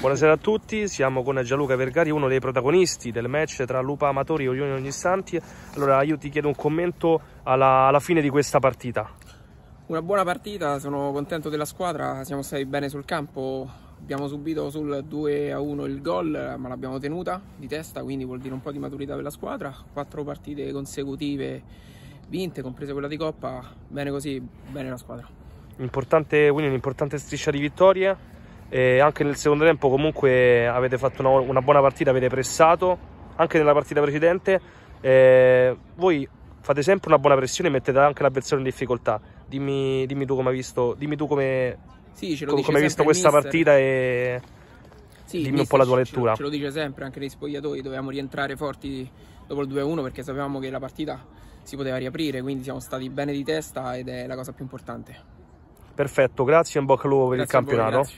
Buonasera a tutti, siamo con Gianluca Vergari, uno dei protagonisti del match tra Lupa Amatori e Unione Ognissanti. Allora io ti chiedo un commento alla, alla, fine di questa partita. Una buona partita, sono contento della squadra, siamo stati bene sul campo, abbiamo subito sul 2-1 il gol ma l'abbiamo tenuta di testa, quindi vuol dire un po' di maturità per la squadra, quattro partite consecutive vinte, comprese quella di Coppa, bene così, bene la squadra. Importante, quindi un'importante striscia di vittorie e anche nel secondo tempo comunque avete fatto una, una buona partita, avete pressato, anche nella partita precedente. Eh, voi fate sempre una buona pressione e mettete anche l'avversario in difficoltà. Dimmi, dimmi, tu come hai visto, dimmi tu come, sì, com come hai visto questa mister. partita e sì, dimmi un po' la tua lettura. Ce, ce lo dice sempre anche nei spogliatoi, dovevamo rientrare forti dopo il 2-1 perché sapevamo che la partita si poteva riaprire, quindi siamo stati bene di testa ed è la cosa più importante. Perfetto, grazie e in bocca al lupo per grazie il campionato.